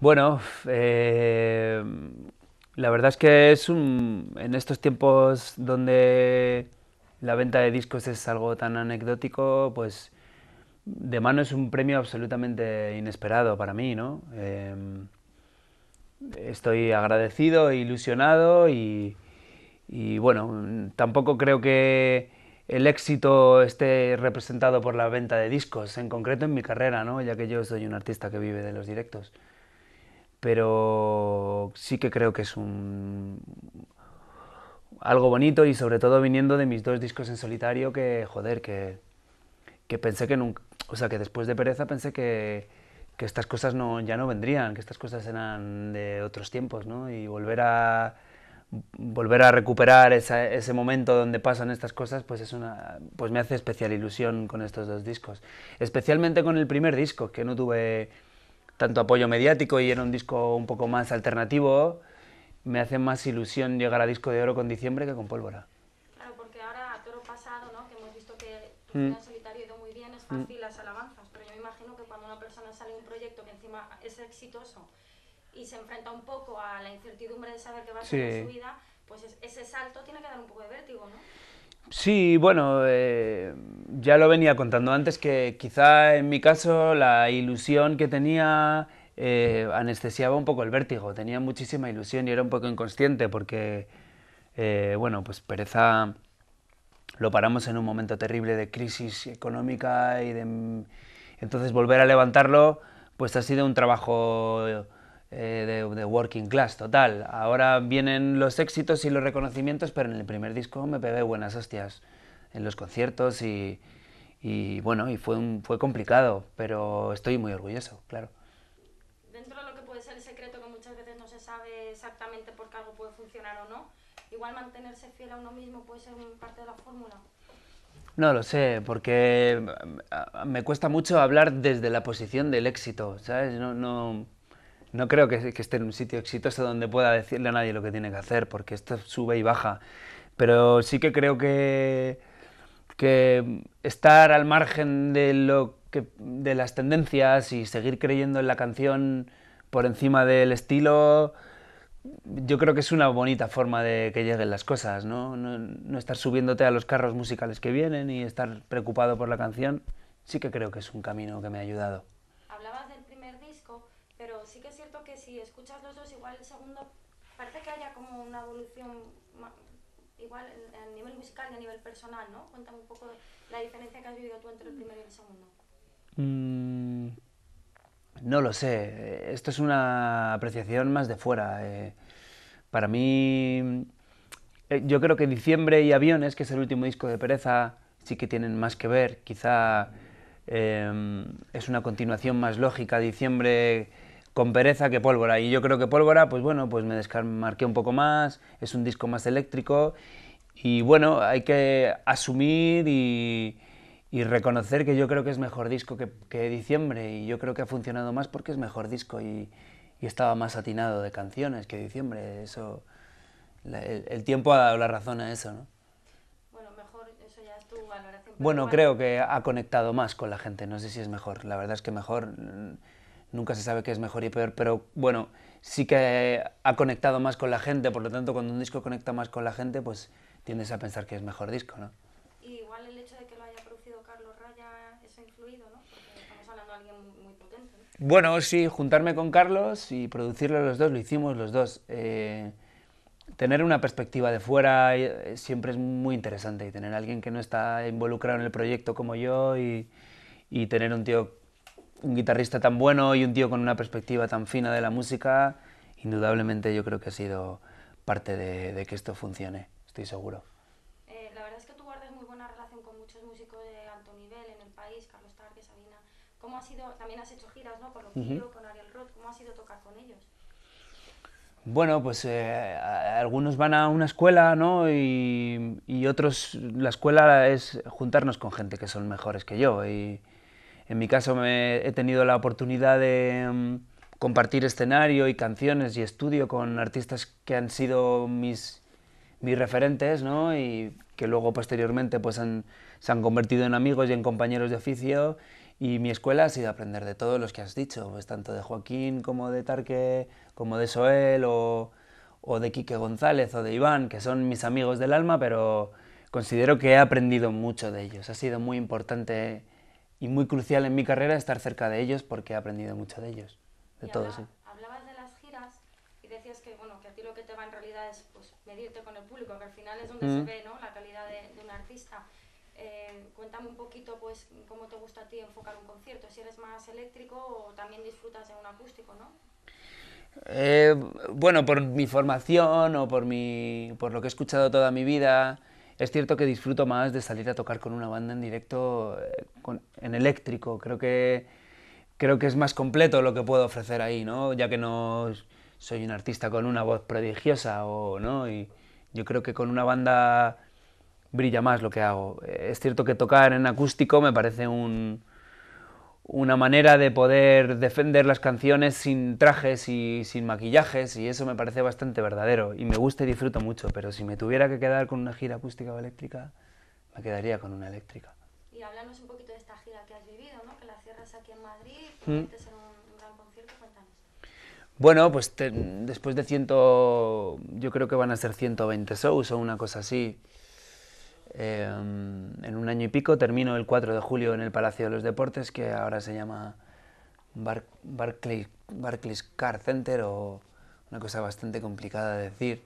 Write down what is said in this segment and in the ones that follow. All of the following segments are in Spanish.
Bueno, eh, la verdad es que en estos tiempos donde la venta de discos es algo tan anecdótico, pues de mano es un premio absolutamente inesperado para mí, ¿no? Em, estoy agradecido, ilusionado y, y, bueno, tampoco creo que el éxito esté representado por la venta de discos, en concreto en mi carrera, ¿no? Ya que yo soy un artista que vive de los directos pero sí que creo que es un algo bonito y sobre todo viniendo de mis dos discos en solitario que joder que, pensé que nunca o sea que después de pereza pensé que, estas cosas no ya no vendrían que estas cosas eran de otros tiempos no y volver a volver a recuperar ese momento donde pasan estas cosas, pues, es una, pues me hace especial ilusión con estos dos discos. Especialmente con el primer disco, que no tuve tanto apoyo mediático y era un disco un poco más alternativo, me hace más ilusión llegar a disco de oro con diciembre que con pólvora. Claro, porque ahora a toro pasado, ¿no? que hemos visto que tu mm. en solitario ha ido muy bien, es mm. fácil las alabanzas, pero yo me imagino que cuando una persona sale de un proyecto que encima es exitoso y se enfrenta un poco a la incertidumbre de saber qué va a ser su vida, pues ese salto tiene que dar un poco de vértigo, ¿no? Sí, bueno, eh, ya lo venía contando antes que quizá en mi caso la ilusión que tenía eh, anestesiaba un poco el vértigo, tenía muchísima ilusión y era un poco inconsciente porque, eh, bueno, pues pereza lo paramos en un momento terrible de crisis económica y de... Entonces volver a levantarlo pues ha sido un trabajo eh, de, working class, total. Ahora vienen los éxitos y los reconocimientos, pero en el primer disco me pegué buenas hostias en los conciertos y, bueno, y fue, un, fue complicado, pero estoy muy orgulloso, claro. Dentro de lo que puede ser el secreto, que muchas veces no se sabe exactamente por qué algo puede funcionar o no, igual mantenerse fiel a uno mismo puede ser parte de la fórmula. No lo sé, porque eh, me cuesta mucho hablar desde la posición del éxito, ¿sabes? No, no, no creo que, esté en un sitio exitoso donde pueda decirle a nadie lo que tiene que hacer, porque esto sube y baja. Pero sí que creo que, estar al margen de, lo de las tendencias y seguir creyendo en la canción por encima del estilo, yo creo que es una bonita forma de que lleguen las cosas, ¿no? No, no estar subiéndote a los carros musicales que vienen y estar preocupado por la canción, sí que creo que es un camino que me ha ayudado. los dos, igual el segundo parece que haya como una evolución igual a nivel musical y a nivel personal, ¿no? Cuéntame un poco la diferencia que has vivido tú entre el primero y el segundo. Mm, no lo sé, esto es una apreciación más de fuera. Eh. para mí, eh, yo creo que Diciembre y Aviones, que es el último disco de Pereza, sí que tienen más que ver. Quizá eh, es una continuación más lógica. Diciembre con pereza que pólvora. Y yo creo que pólvora, pues bueno, pues me desmarqué un poco más, es un disco más eléctrico. Y bueno, hay que asumir y, reconocer que yo creo que es mejor disco que, diciembre. Y yo creo que ha funcionado más porque es mejor disco y, estaba más atinado de canciones que diciembre. Eso, el, tiempo ha dado la razón a eso, ¿no? Bueno, Bueno, creo que ha conectado más con la gente. No sé si es mejor. La verdad es que mejor. Mm, nunca se sabe qué es mejor y peor, pero bueno, sí que ha conectado más con la gente, por lo tanto cuando un disco conecta más con la gente, pues tiendes a pensar que es mejor disco, ¿no? igual el hecho de que lo haya producido Carlos Raya, es influido, ¿no? Porque estamos hablando de alguien muy, potente. ¿no? Bueno, sí, juntarme con Carlos y producirlo los dos, lo hicimos los dos. Eh, tener una perspectiva de fuera eh, siempre es muy interesante y tener a alguien que no está involucrado en el proyecto como yo y, y tener un tío un guitarrista tan bueno y un tío con una perspectiva tan fina de la música, indudablemente yo creo que ha sido parte de, que esto funcione, estoy seguro. Eh, la verdad es que tú guardas muy buena relación con muchos músicos de alto nivel en el país, Carlos Tarque, Sabina. ¿Cómo ha sido, también has hecho giras ¿no? con Loquillo, uh con Ariel Roth, cómo ha sido tocar con ellos? Bueno, pues eh, algunos van a una escuela, ¿no? Y, y, otros, la escuela es juntarnos con gente que son mejores que yo. Y, en mi caso me he tenido la oportunidad de mm, compartir escenario y canciones y estudio con artistas que han sido mis, mis referentes, ¿no? Y que luego posteriormente pues se han convertido en amigos y en compañeros de oficio. Y mi escuela ha sido aprender de todos los que has dicho, pues tanto de Joaquín como de Tarque, como de Soel o, o de Quique González o de Iván, que son mis amigos del alma, pero considero que he aprendido mucho de ellos. Ha sido muy importante y muy crucial en mi carrera estar cerca de ellos porque he aprendido mucho de ellos, de todos. Hablabas de las giras y decías que, bueno, que a ti lo que te va en realidad es pues, medirte con el público, que al final es donde se ve ¿no? la calidad de, un artista. Eh, cuéntame un poquito pues cómo te gusta a ti enfocar un concierto, si eres más eléctrico o también disfrutas de un acústico, ¿no? Eh, bueno, por mi formación o por, mi, por lo que he escuchado toda mi vida, es cierto que disfruto más de salir a tocar con una banda en directo, eh, en eléctrico. Creo que, creo que es más completo lo que puedo ofrecer ahí, ¿no? Ya que no soy un artista con una voz prodigiosa o no. Y yo creo que con una banda brilla más lo que hago. Eh, es cierto que tocar en acústico me parece un, una manera de poder defender las canciones sin trajes y sin maquillajes y eso me parece bastante verdadero y me gusta y disfruto mucho, pero si me tuviera que quedar con una gira acústica o eléctrica, me quedaría con una eléctrica. Y hablamos un poquito de esta gira que has vivido, ¿no? que la cierras aquí en Madrid, que mm. un gran concierto, cuéntanos. Bueno, pues después de ciento, yo creo que van a ser 120 shows o una cosa así. Em, en un año y pico termino el 4 de julio en el Palacio de los Deportes, que ahora se llama Barclays, Barclays Car Center o una cosa bastante complicada de decir.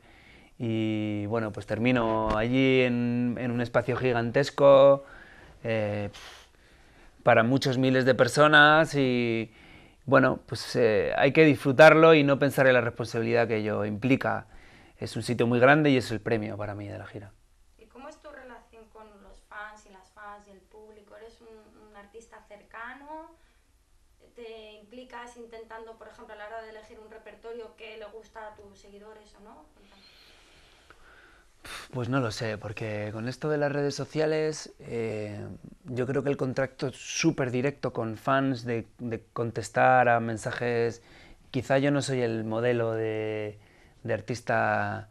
Y bueno, pues termino allí en, un espacio gigantesco eh, para muchos miles de personas y bueno, pues eh, hay que disfrutarlo y no pensar en la responsabilidad que ello implica. Es un sitio muy grande y es el premio para mí de la gira con los fans y las fans y el público, eres un, artista cercano, te implicas intentando, por ejemplo, a la hora de elegir un repertorio que le gusta a tus seguidores o no? Pues no lo sé, porque con esto de las redes sociales eh, yo creo que el contacto súper directo con fans de, contestar a mensajes, quizá yo no soy el modelo de, de artista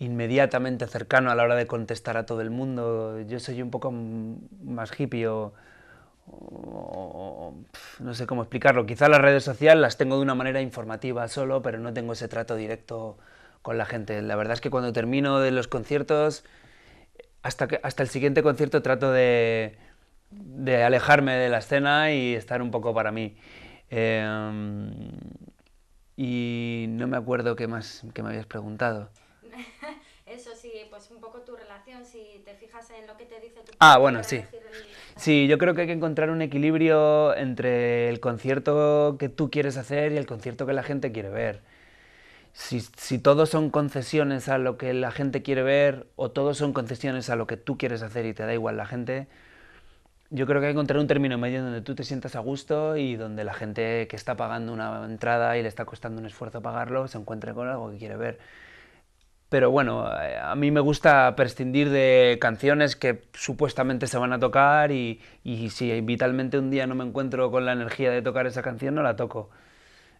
inmediatamente cercano a la hora de contestar a todo el mundo. Yo soy un poco más hippie o, no sé cómo explicarlo. Quizá las redes sociales las tengo de una manera informativa solo, pero no tengo ese trato directo con la gente. La verdad es que cuando termino de los conciertos, hasta, hasta el siguiente concierto trato de, alejarme de la escena y estar un poco para mí. Em, y no me acuerdo qué más que me habías preguntado. eso sí, pues un poco tu relación, si te fijas en lo que te dice tu... Ah, bueno, sí. Sí, yo creo que hay que encontrar un equilibrio entre el concierto que tú quieres hacer y el concierto que la gente quiere ver. Si, si todos son concesiones a lo que la gente quiere ver o todos son concesiones a lo que tú quieres hacer y te da igual la gente, yo creo que hay que encontrar un término medio donde tú te sientas a gusto y donde la gente que está pagando una entrada y le está costando un esfuerzo pagarlo se encuentre con algo que quiere ver pero bueno, a mí me gusta prescindir de canciones que supuestamente se van a tocar y, si vitalmente un día no me encuentro con la energía de tocar esa canción, no la toco.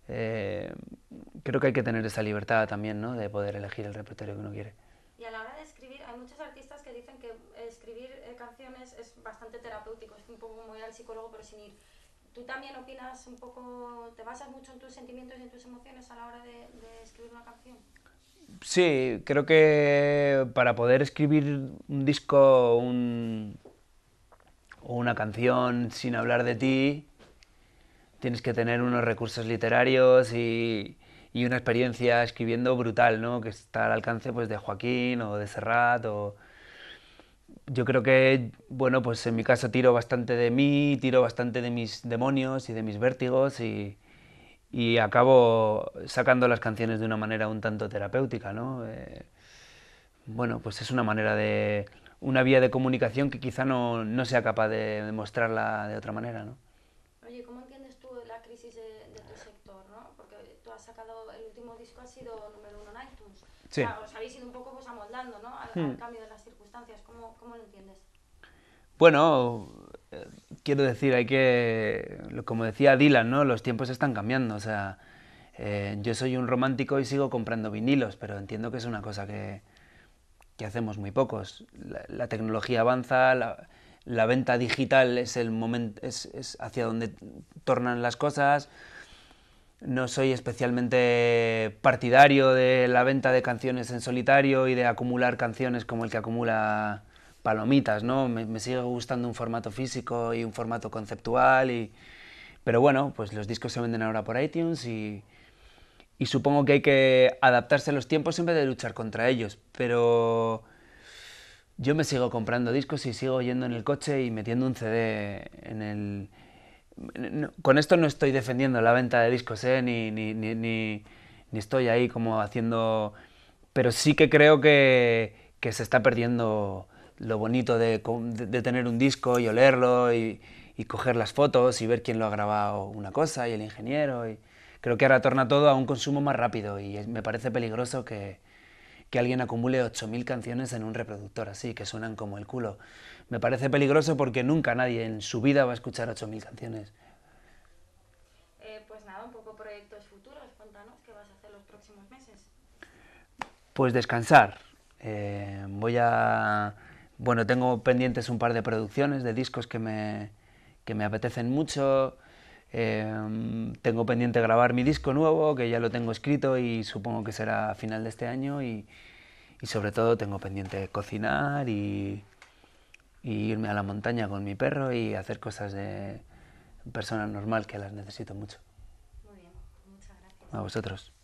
Eh, creo que hay que tener esa libertad también, ¿no? De poder elegir el repertorio que uno quiere. Y a la hora de escribir, hay muchos artistas que dicen que escribir eh, canciones es bastante terapéutico, es un poco como ir al psicólogo pero sin ir. ¿Tú también opinas un poco, te basas mucho en tus sentimientos y en tus emociones a la hora de, de escribir una canción? Sí, creo que para poder escribir un disco o una canción sin hablar de ti, tienes que tener unos recursos literarios y, una experiencia escribiendo brutal, ¿no? que está al alcance pues, de Joaquín o de Serrat. Yo creo que, bueno, pues en mi caso tiro bastante de mí, tiro bastante de mis demonios y de mis vértigos y y acabo sacando las canciones de una manera un tanto terapéutica, ¿no? Eh, bueno, pues es una manera de, una vía de comunicación que quizá no, no sea capaz de, mostrarla de otra manera, ¿no? Oye, ¿cómo entiendes tú la crisis de, tu sector, no? Porque tú has sacado, el último disco ha sido número uno en iTunes. Sí. O sea, os habéis ido un poco pues, amoldando, ¿no? Al, hmm. cambio de las circunstancias, ¿cómo, cómo lo entiendes? Bueno, quiero decir, hay que, como decía Dylan, ¿no? los tiempos están cambiando. O sea, eh, yo soy un romántico y sigo comprando vinilos, pero entiendo que es una cosa que, que hacemos muy pocos. La, tecnología avanza, la, venta digital es el es, es, hacia donde tornan las cosas. No soy especialmente partidario de la venta de canciones en solitario y de acumular canciones como el que acumula palomitas, ¿no? Me, sigue gustando un formato físico y un formato conceptual, y... pero bueno, pues los discos se venden ahora por iTunes y, supongo que hay que adaptarse a los tiempos en vez de luchar contra ellos, pero yo me sigo comprando discos y sigo yendo en el coche y metiendo un CD en el... con esto no estoy defendiendo la venta de discos, ¿eh? ni, ni, estoy ahí como haciendo... Pero sí que creo que, que se está perdiendo lo bonito de, tener un disco y olerlo y, coger las fotos y ver quién lo ha grabado una cosa y el ingeniero. Y creo que ahora torna todo a un consumo más rápido y me parece peligroso que, alguien acumule 8.000 canciones en un reproductor así, que suenan como el culo. Me parece peligroso porque nunca nadie en su vida va a escuchar 8.000 canciones. Eh, pues nada, un poco proyectos futuros, cuéntanos qué vas a hacer los próximos meses. Pues descansar. Eh, voy a bueno, tengo pendientes un par de producciones de discos que me, que me apetecen mucho. Em, tengo pendiente grabar mi disco nuevo, que ya lo tengo escrito y supongo que será a final de este año. Y, sobre todo tengo pendiente cocinar y, y, irme a la montaña con mi perro y hacer cosas de persona normal que las necesito mucho. Muy bien, muchas gracias. A vosotros.